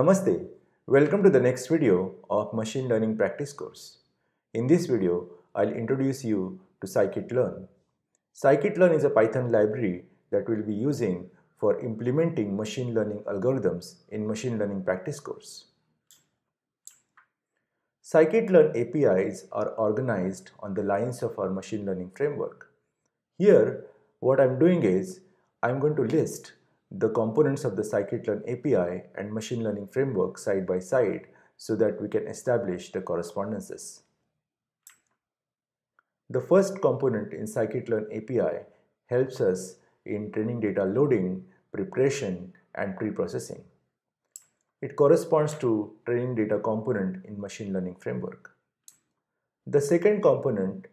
Namaste. Welcome to the next video of Machine Learning Practice course. In this video, I'll introduce you to scikit-learn. Scikit-learn is a Python library that we'll be using for implementing machine learning algorithms in Machine Learning Practice course. Scikit-learn APIs are organized on the lines of our machine learning framework. Here, what I'm doing is, I'm going to list the components of the scikit-learn API and machine learning framework side by side so that we can establish the correspondences. The first component in scikit-learn API helps us in training data loading, preparation, and pre-processing. It corresponds to training data component in machine learning framework. The second component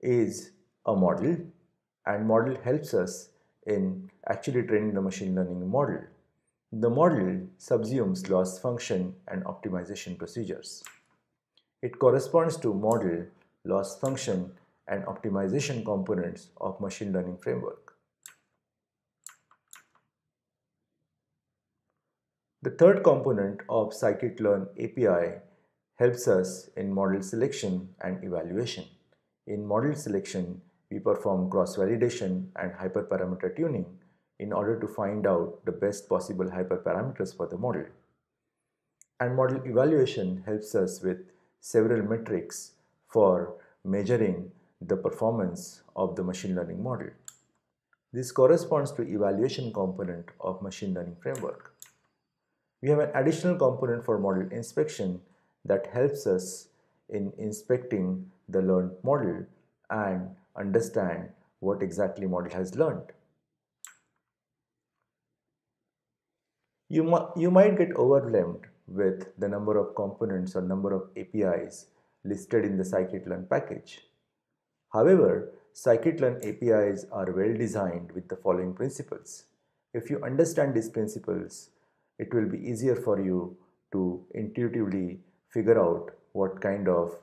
is a model and model helps us in actually training the machine learning model. The model subsumes loss function and optimization procedures. It corresponds to model, loss function, and optimization components of machine learning framework. The third component of scikit-learn API helps us in model selection and evaluation. In model selection, we perform cross-validation and hyperparameter tuning in order to find out the best possible hyperparameters for the model. And model evaluation helps us with several metrics for measuring the performance of the machine learning model. This corresponds to evaluation component of machine learning framework. We have an additional component for model inspection that helps us in inspecting the learned model and understand what exactly model has learned. You, you might get overwhelmed with the number of components or number of APIs listed in the scikit-learn package. However, scikit-learn APIs are well designed with the following principles. If you understand these principles, it will be easier for you to intuitively figure out what kind of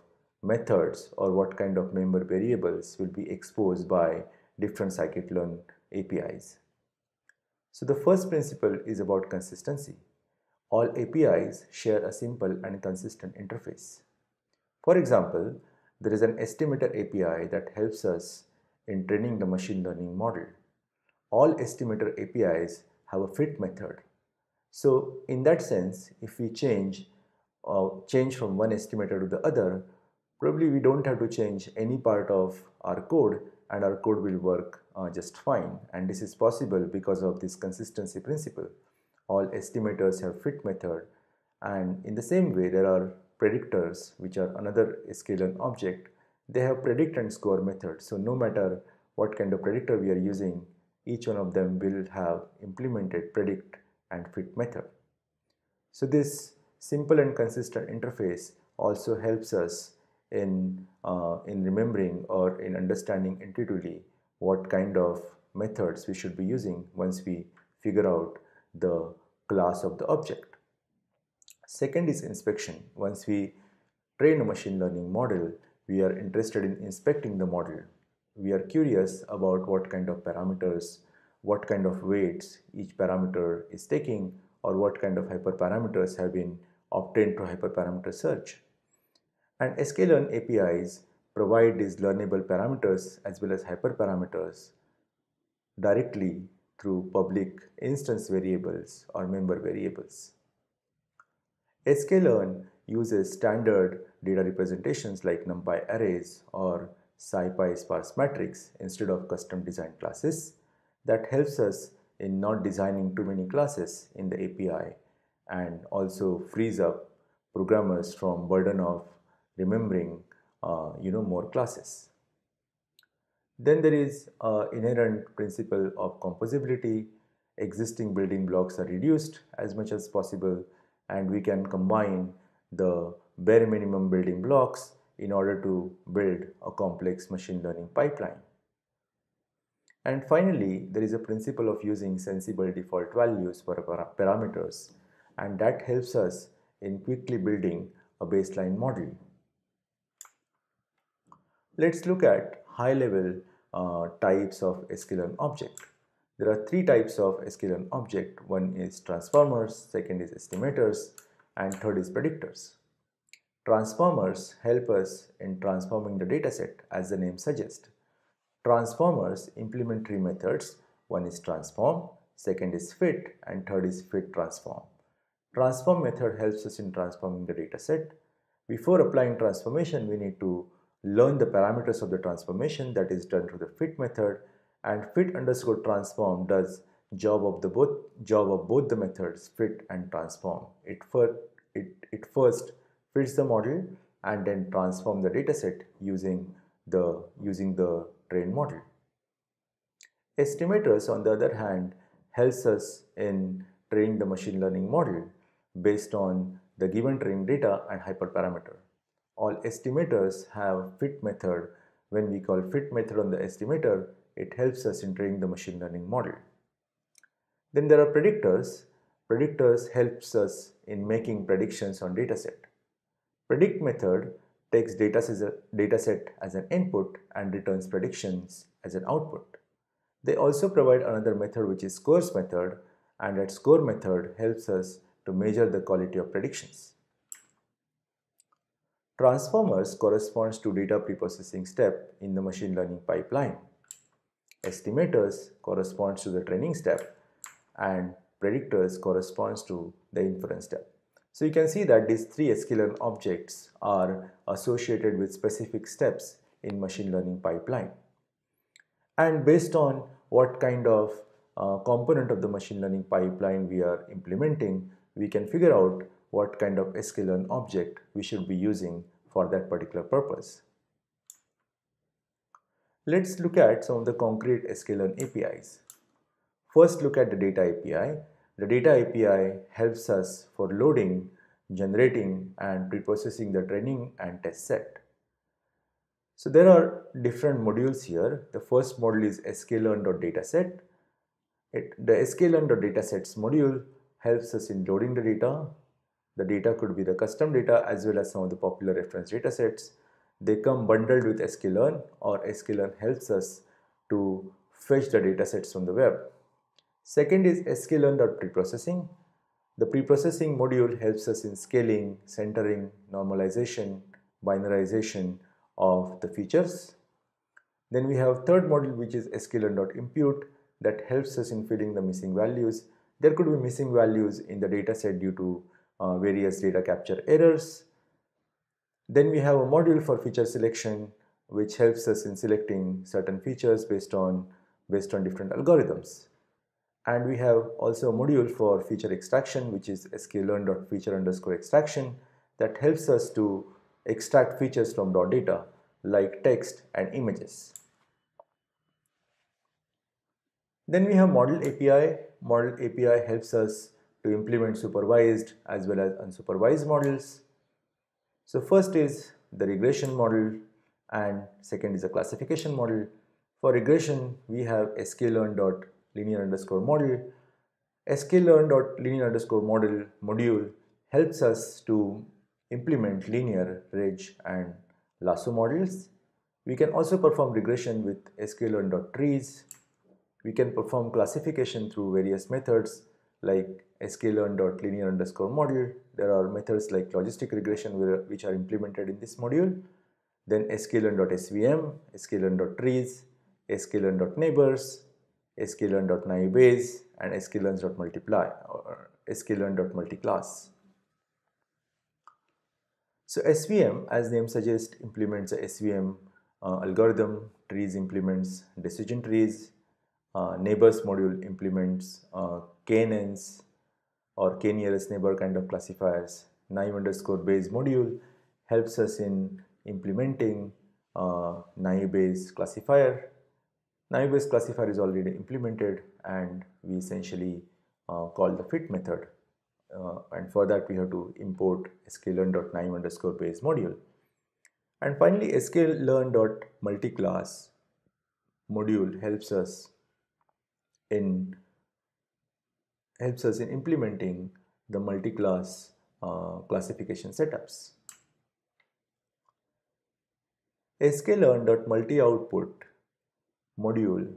methods or what kind of member variables will be exposed by different scikit-learn APIs. So the first principle is about consistency. All APIs share a simple and consistent interface. For example, there is an estimator API that helps us in training the machine learning model. All estimator APIs have a fit method. So in that sense, if we change uh, change from one estimator to the other, probably we don't have to change any part of our code and our code will work uh, just fine and this is possible because of this consistency principle all estimators have fit method and in the same way there are predictors which are another scalar object they have predict and score method so no matter what kind of predictor we are using each one of them will have implemented predict and fit method so this simple and consistent interface also helps us in, uh, in remembering or in understanding intuitively what kind of methods we should be using once we figure out the class of the object. Second is inspection. Once we train a machine learning model, we are interested in inspecting the model. We are curious about what kind of parameters, what kind of weights each parameter is taking, or what kind of hyperparameters have been obtained through hyperparameter search. And sklearn APIs provide these learnable parameters as well as hyperparameters directly through public instance variables or member variables. sklearn uses standard data representations like numpy arrays or scipy sparse matrix instead of custom designed classes that helps us in not designing too many classes in the API and also frees up programmers from burden of remembering uh, you know more classes. Then there is an uh, inherent principle of composability. Existing building blocks are reduced as much as possible and we can combine the bare minimum building blocks in order to build a complex machine learning pipeline. And finally, there is a principle of using sensible default values for parameters and that helps us in quickly building a baseline model. Let's look at high level uh, types of sklearn object. There are three types of sklearn object. One is transformers, second is estimators, and third is predictors. Transformers help us in transforming the dataset as the name suggests. Transformers implement three methods. One is transform, second is fit, and third is fit transform. Transform method helps us in transforming the dataset. Before applying transformation, we need to learn the parameters of the transformation that is done through the fit method and fit underscore transform does job of the both job of both the methods fit and transform it first it, it first fits the model and then transform the dataset using the using the train model estimators on the other hand helps us in training the machine learning model based on the given training data and hyperparameter all estimators have fit method. When we call fit method on the estimator, it helps us in training the machine learning model. Then there are predictors. Predictors helps us in making predictions on dataset. Predict method takes dataset as an input and returns predictions as an output. They also provide another method which is scores method and that score method helps us to measure the quality of predictions. Transformers corresponds to data preprocessing step in the machine learning pipeline. Estimators corresponds to the training step and predictors corresponds to the inference step. So you can see that these three sklearn objects are associated with specific steps in machine learning pipeline. And based on what kind of uh, component of the machine learning pipeline we are implementing, we can figure out what kind of sklearn object we should be using for that particular purpose. Let's look at some of the concrete sklearn APIs. First look at the data API. The data API helps us for loading, generating and preprocessing the training and test set. So there are different modules here. The first module is sklearn.dataset. It, the sklearn.datasets module helps us in loading the data, the data could be the custom data as well as some of the popular reference datasets. They come bundled with sklearn or sklearn helps us to fetch the datasets from the web. Second is sklearn.preprocessing. The preprocessing module helps us in scaling, centering, normalization, binarization of the features. Then we have third module which is sklearn.impute that helps us in filling the missing values. There could be missing values in the dataset due to uh, various data capture errors. Then we have a module for feature selection which helps us in selecting certain features based on based on different algorithms. And we have also a module for feature extraction which is sklearn.feature underscore extraction that helps us to extract features from raw data like text and images. Then we have model API. Model API helps us to implement supervised as well as unsupervised models. So first is the regression model and second is a classification model. For regression, we have sklearn.linear underscore model. sklearn.linear underscore model module helps us to implement linear, ridge and lasso models. We can also perform regression with sklearn.trees. We can perform classification through various methods like sklearn.linear underscore model. There are methods like logistic regression which are implemented in this module. Then sklearn.svm, sklearn.trees, sklearn.neighbors, Bayes, and sklearn.multiply or sklearn.multiclass. So SVM as name suggests implements a SVM uh, algorithm, trees implements decision trees, uh, neighbors module implements uh, knns or k nearest neighbor kind of classifiers. Naive underscore Bayes module helps us in implementing uh, naive Bayes classifier. Naive Bayes classifier is already implemented and we essentially uh, call the fit method. Uh, and for that we have to import sklearn.naive underscore base module. And finally sklearn.multiclass module helps us in helps us in implementing the multi-class uh, classification setups. sklearn.multi-output module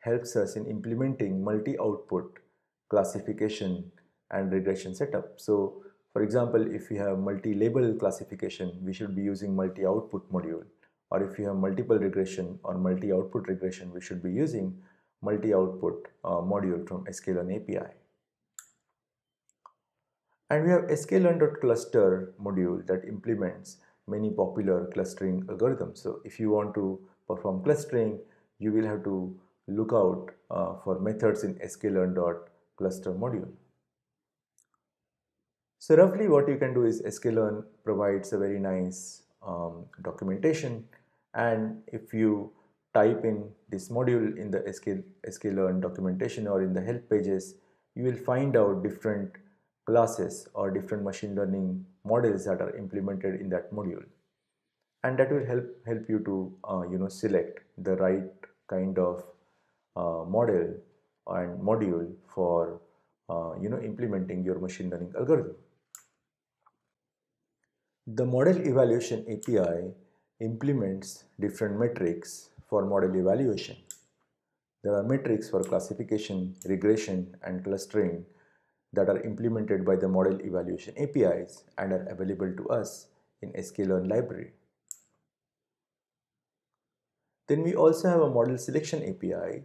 helps us in implementing multi-output classification and regression setup. So for example, if we have multi-label classification, we should be using multi-output module or if you have multiple regression or multi-output regression, we should be using multi-output uh, module from sklearn API. And we have sklearn.cluster module that implements many popular clustering algorithms. So if you want to perform clustering, you will have to look out uh, for methods in sklearn.cluster module. So roughly what you can do is sklearn provides a very nice um, documentation and if you type in this module in the sklearn documentation or in the help pages, you will find out different classes or different machine learning models that are implemented in that module. And that will help, help you to uh, you know, select the right kind of uh, model and module for uh, you know, implementing your machine learning algorithm. The model evaluation API implements different metrics for model evaluation. There are metrics for classification, regression and clustering that are implemented by the model evaluation APIs and are available to us in sklearn library. Then we also have a model selection API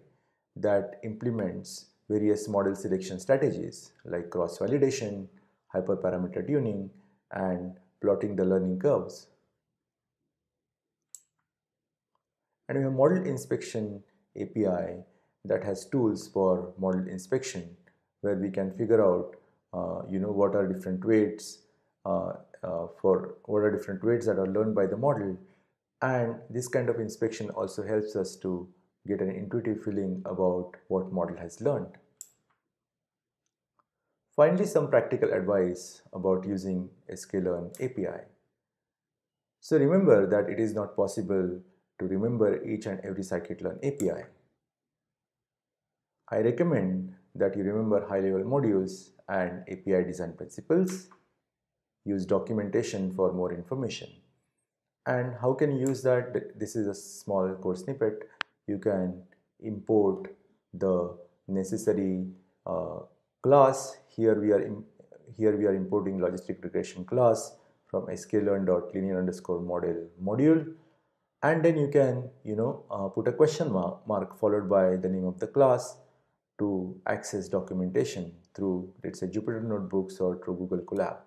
that implements various model selection strategies like cross-validation, hyperparameter tuning, and plotting the learning curves. and we have model inspection API that has tools for model inspection where we can figure out uh, you know what are different weights uh, uh, for what are different weights that are learned by the model and this kind of inspection also helps us to get an intuitive feeling about what model has learned. Finally some practical advice about using sklearn API. So remember that it is not possible to remember each and every scikit-learn API. I recommend that you remember high-level modules and API design principles, use documentation for more information. And how can you use that? This is a small course snippet. You can import the necessary uh, class. Here we are here we are importing logistic regression class from sklearn.linear underscore model module and then you can you know uh, put a question mark, mark followed by the name of the class to access documentation through let's say Jupyter Notebooks or through Google Colab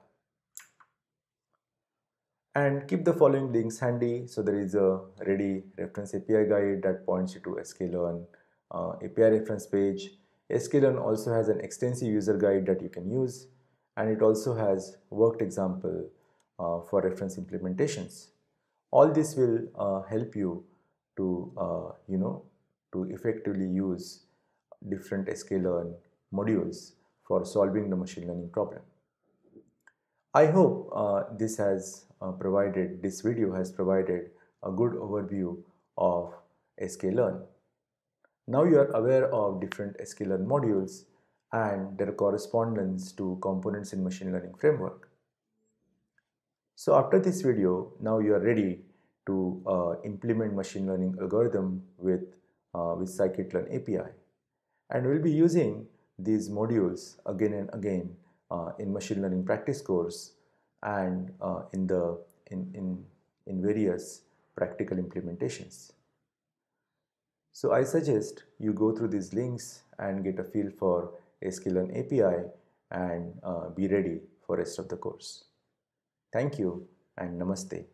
and keep the following links handy so there is a ready reference API guide that points you to sklearn uh, API reference page sklearn also has an extensive user guide that you can use and it also has worked example uh, for reference implementations all this will uh, help you to uh, you know to effectively use different sklearn modules for solving the machine learning problem i hope uh, this has uh, provided this video has provided a good overview of sklearn now you are aware of different sklearn modules and their correspondence to components in machine learning framework so after this video now you are ready to uh, implement machine learning algorithm with, uh, with scikit-learn API. And we'll be using these modules again and again uh, in machine learning practice course and uh, in, the, in, in, in various practical implementations. So I suggest you go through these links and get a feel for sklearn API and uh, be ready for rest of the course. Thank you and namaste.